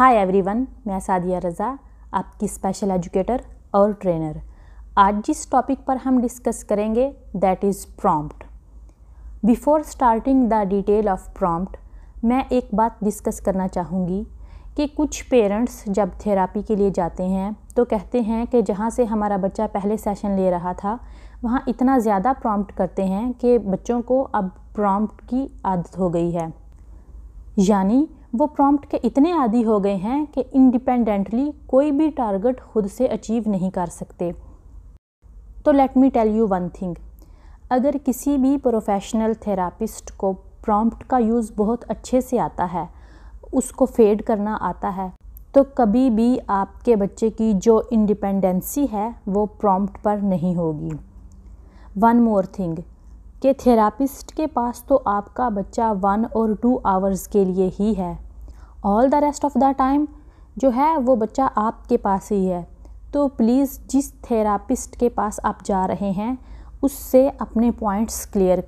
hi everyone मैं सादिया रज़ा आपकी special educator और ट्रेनर आज जिस टॉपिक पर हम डिस्कस करेंगे that is prompt before starting the detail of prompt मैं एक बात डिस्कस करना चाहूँगी कि कुछ पेरेंट्स जब थेरापी के लिए जाते हैं तो कहते हैं कि जहाँ से हमारा बच्चा पहले सेशन ले रहा था वहाँ इतना ज़्यादा प्रॉम्प्ट करते हैं कि बच्चों को अब प्रॉम्प्ट की आदत हो गई है यानी वो प्रॉम्प्ट के इतने आदि हो गए हैं कि इंडिपेंडेंटली कोई भी टारगेट खुद से अचीव नहीं कर सकते तो let me tell you one thing अगर किसी भी प्रोफेशनल थेरापिस्ट को प्रॉम्प्ट का यूज़ बहुत अच्छे से आता है उसको फेड करना आता है तो कभी भी आपके बच्चे की जो इंडिपेंडेंसी है वो प्रॉम्प्ट पर नहीं होगी वन मोर थिंग के थेरापिस्ट के पास तो आपका बच्चा वन और टू आवर्स के लिए ही है all the rest of the time जो है वो बच्चा आपके पास ही है तो प्लीज़ जिस थेरापिस्ट के पास आप जा रहे हैं उससे अपने पॉइंट्स क्लियर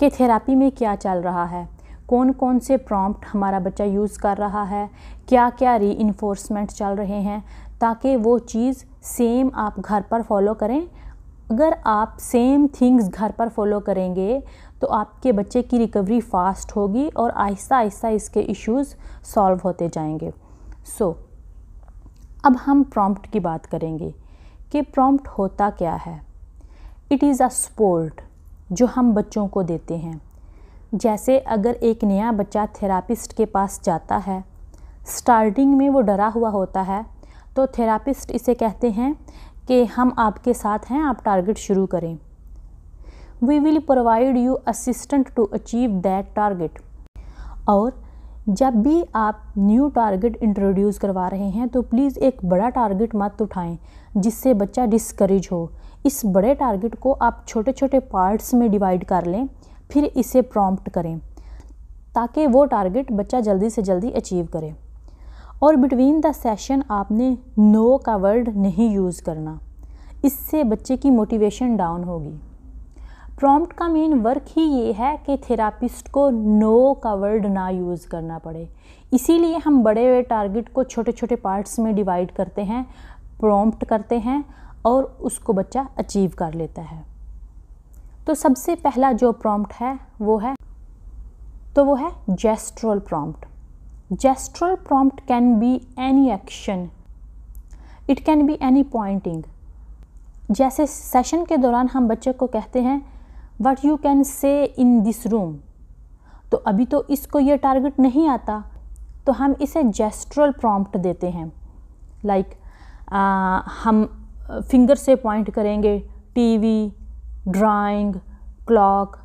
कि थेरापी में क्या चल रहा है कौन कौन से प्रॉम्प्ट हमारा बच्चा यूज़ कर रहा है क्या क्या री चल रहे हैं ताकि वो चीज़ सेम आप घर पर फॉलो करें अगर आप सेम थिंग्स घर पर फॉलो करेंगे तो आपके बच्चे की रिकवरी फास्ट होगी और आहिस्ता आहिस्ता इसके इश्यूज़ सॉल्व होते जाएंगे सो so, अब हम प्रॉम्प्ट की बात करेंगे कि प्रॉम्प्ट होता क्या है इट इज़ अ स्पोर्ट जो हम बच्चों को देते हैं जैसे अगर एक नया बच्चा थेरापिस्ट के पास जाता है स्टार्टिंग में वो डरा हुआ होता है तो थेरापिस्ट इसे कहते हैं कि हम आपके साथ हैं आप टारगेट शुरू करें we will provide you assistant to achieve that target और जब भी आप न्यू टारगेट इंट्रोड्यूस करवा रहे हैं तो प्लीज़ एक बड़ा टारगेट मत उठाएं जिससे बच्चा डिस्करेज हो इस बड़े टारगेट को आप छोटे छोटे पार्ट्स में डिवाइड कर लें फिर इसे प्रॉम्प्ट करें ताकि वो टारगेट बच्चा जल्दी से जल्दी अचीव करे और बिटवीन द सेशन आपने नो का वर्ड नहीं यूज़ करना इससे बच्चे की मोटिवेशन डाउन होगी प्रॉम्प्ट का मेन वर्क ही ये है कि थेरापिस्ट को नो का वर्ड ना यूज़ करना पड़े इसीलिए हम बड़े बड़े टारगेट को छोटे छोटे पार्ट्स में डिवाइड करते हैं प्रॉम्प्ट करते हैं और उसको बच्चा अचीव कर लेता है तो सबसे पहला जो प्रॉम्प्ट है वो है तो वो है gestural prompt gestural prompt can be any action it can be any pointing जैसे सेशन के दौरान हम बच्चे को कहते हैं what you can say in this room तो अभी तो इसको ये टारगेट नहीं आता तो हम इसे जेस्ट्रल प्रॉम्प्ट देते हैं लाइक like, हम फिंगर से पॉइंट करेंगे टीवी ड्राइंग क्लॉक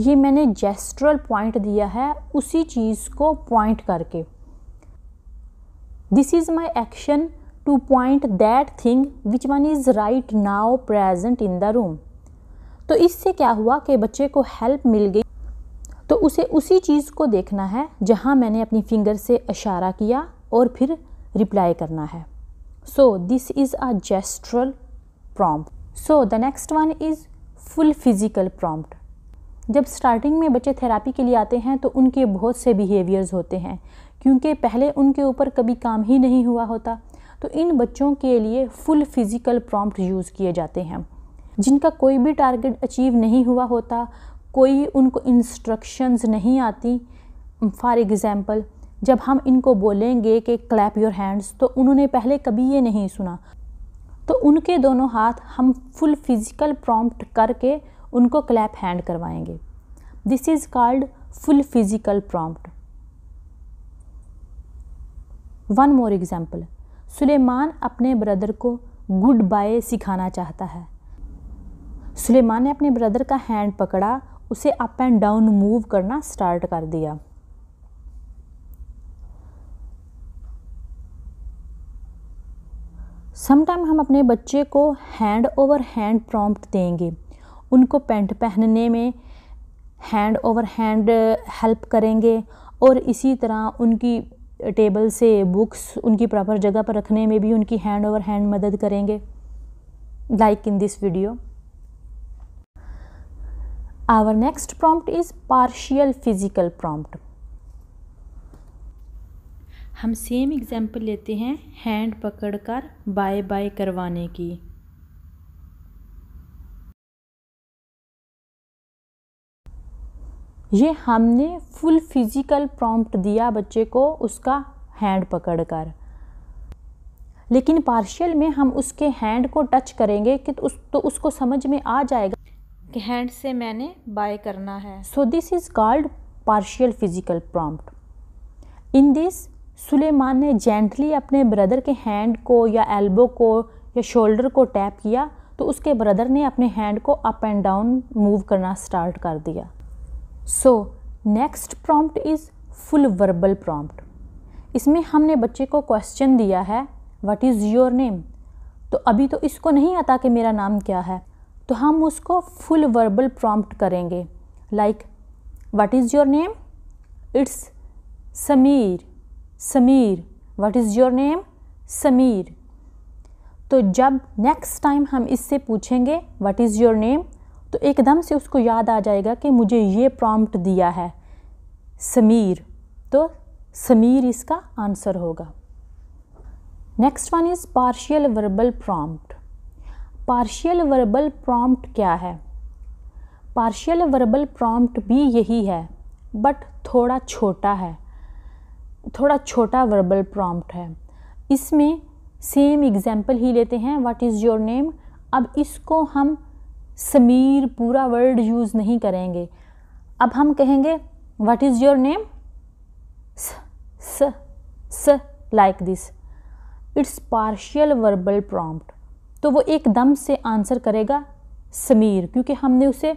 ये मैंने जेस्ट्रल पॉइंट दिया है उसी चीज़ को पॉइंट करके this is my action to point that thing which one is right now present in the room तो इससे क्या हुआ कि बच्चे को हेल्प मिल गई तो उसे उसी चीज़ को देखना है जहाँ मैंने अपनी फिंगर से इशारा किया और फिर रिप्लाई करना है so this is a gestural prompt so the next one is full physical prompt जब स्टार्टिंग में बच्चे थेरापी के लिए आते हैं तो उनके बहुत से बिहेवियर्स होते हैं क्योंकि पहले उनके ऊपर कभी काम ही नहीं हुआ होता तो इन बच्चों के लिए फुल फिज़िकल प्रॉम्प्ट यूज़ किए जाते हैं जिनका कोई भी टारगेट अचीव नहीं हुआ होता कोई उनको इंस्ट्रक्शंस नहीं आती फॉर एग्ज़ाम्पल जब हम इनको बोलेंगे कि क्लैप योर हैंड्स तो उन्होंने पहले कभी ये नहीं सुना तो उनके दोनों हाथ हम फुल फिज़िकल प्रॉम्प्ट करके उनको क्लैप हैंड करवाएंगे this is called full physical prompt one more example Suleman अपने ब्रदर को गुड बाय सिखाना चाहता है सुलेमान ने अपने ब्रदर का हैंड पकड़ा उसे अप एंड डाउन मूव करना स्टार्ट कर दिया समटाइम हम अपने बच्चे को हैंड ओवर हैंड प्रॉम्प्ट देंगे उनको पैंट पहनने में हैंड ओवर हैंड हेल्प करेंगे और इसी तरह उनकी टेबल से बुक्स उनकी प्रॉपर जगह पर रखने में भी उनकी हैंड ओवर हैंड मदद करेंगे like in this video our next prompt is partial physical prompt हम सेम एग्जांपल लेते हैं हैंड पकड़कर बाय बाय करवाने की ये हमने फुल फिज़िकल प्रॉम्प्ट दिया बच्चे को उसका हैंड पकड़ कर लेकिन पार्शियल में हम उसके हैंड को टच करेंगे कि तो, उस, तो उसको समझ में आ जाएगा कि हैंड से मैंने बाय करना है so this is called partial physical prompt in this Suleman ने जेंटली अपने ब्रदर के हैंड को या एल्बो को या शोल्डर को टैप किया तो उसके ब्रदर ने अपने हैंड को अप एंड डाउन मूव करना स्टार्ट कर दिया so next prompt is full verbal prompt इसमें हमने बच्चे को क्वेश्चन दिया है व्हाट इज़ योर नेम तो अभी तो इसको नहीं आता कि मेरा नाम क्या है तो हम उसको फुल वर्बल प्रॉम्प्ट करेंगे like what is your name it's Sameer Sameer what is your name Sameer तो जब नेक्स्ट टाइम हम इससे पूछेंगे व्हाट इज़ योर नेम तो एकदम से उसको याद आ जाएगा कि मुझे ये प्रॉम्प्ट दिया है समीर तो समीर इसका आंसर होगा next one is partial verbal prompt partial verbal prompt क्या है पार्शियल वर्बल प्रॉम्प्ट भी यही है बट थोड़ा छोटा है थोड़ा छोटा वर्बल प्रॉम्प्ट है इसमें सेम एग्ज़ाम्पल ही लेते हैं व्हाट इज़ योर नेम अब इसको हम समीर पूरा वर्ड यूज़ नहीं करेंगे अब हम कहेंगे व्हाट इज़ योर नेम स स स like this it's partial verbal prompt तो वो एकदम से आंसर करेगा समीर क्योंकि हमने उसे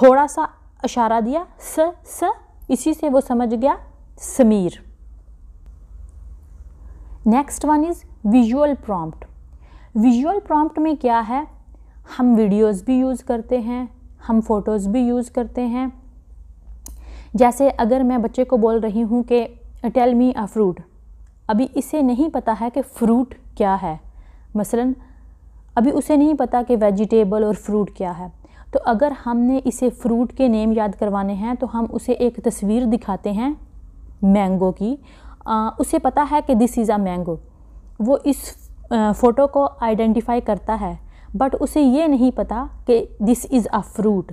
थोड़ा सा इशारा दिया स स इसी से वो समझ गया Sameer next one is visual prompt visual prompt में क्या है हम वीडियोस भी यूज़ करते हैं हम फ़ोटोज़ भी यूज़ करते हैं जैसे अगर मैं बच्चे को बोल रही हूँ कि टेल मी अ फ्रूट अभी इसे नहीं पता है कि फ़्रूट क्या है मसलन अभी उसे नहीं पता कि वेजिटेबल और फ्रूट क्या है तो अगर हमने इसे फ्रूट के नेम याद करवाने हैं तो हम उसे एक तस्वीर दिखाते हैं मैंगो की आ, उसे पता है कि दिस इज़ अ मैंगो वो इस फ़ोटो को आइडेंटिफाई करता है बट उसे ये नहीं पता कि दिस इज़ अ फ्रूट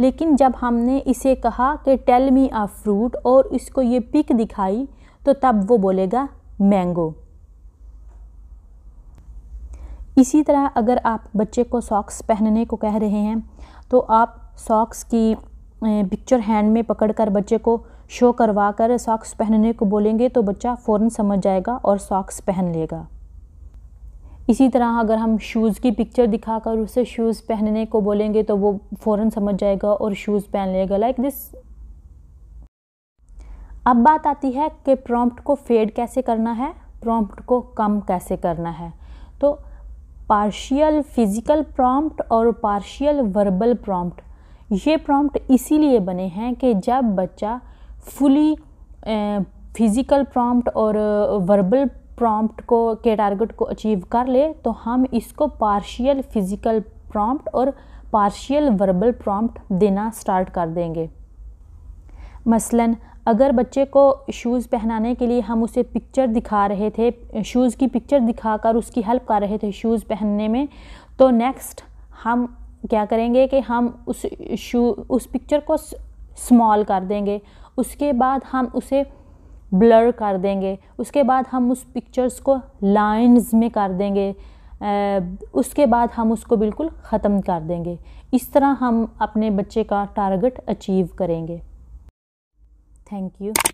लेकिन जब हमने इसे कहा कि टेल मी अ फ्रूट और इसको ये पिक दिखाई तो तब वो बोलेगा मैंगो इसी तरह अगर आप बच्चे को सॉक्स पहनने को कह रहे हैं तो आप सॉक्स की पिक्चर हैंड में पकड़कर बच्चे को शो करवा कर सॉक्स पहनने को बोलेंगे तो बच्चा फ़ौर समझ जाएगा और सॉक्स पहन लेगा इसी तरह अगर हम शूज़ की पिक्चर दिखाकर उसे शूज़ पहनने को बोलेंगे तो वो फ़ौर समझ जाएगा और शूज़ पहन लेगा लाइक दिस अब बात आती है कि प्रॉम्प्ट को फेड कैसे करना है प्रॉम्प्ट को कम कैसे करना है तो पार्शियल फिज़िकल प्रॉम्प्ट और पार्शियल वर्बल प्रॉम्प्ट ये प्रॉम्प्ट इसीलिए बने हैं कि जब बच्चा फुली फिज़िकल प्रॉम्प्ट और वर्बल प्रॉम्प्ट को के टारगेट को अचीव कर ले तो हम इसको पार्शियल फिज़िकल प्रॉम्प्ट और पार्शियल वर्बल प्रॉम्प्ट देना स्टार्ट कर देंगे मसलन अगर बच्चे को शूज़ पहनाने के लिए हम उसे पिक्चर दिखा रहे थे शूज़ की पिक्चर दिखाकर उसकी हेल्प कर रहे थे शूज़ पहनने में तो नेक्स्ट हम क्या करेंगे कि हम उस शू उस पिक्चर को स्मॉल कर देंगे उसके बाद हम उसे ब्लर कर देंगे उसके बाद हम उस पिक्चर्स को लाइंस में कर देंगे उसके बाद हम उसको बिल्कुल ख़त्म कर देंगे इस तरह हम अपने बच्चे का टारगेट अचीव करेंगे थैंक यू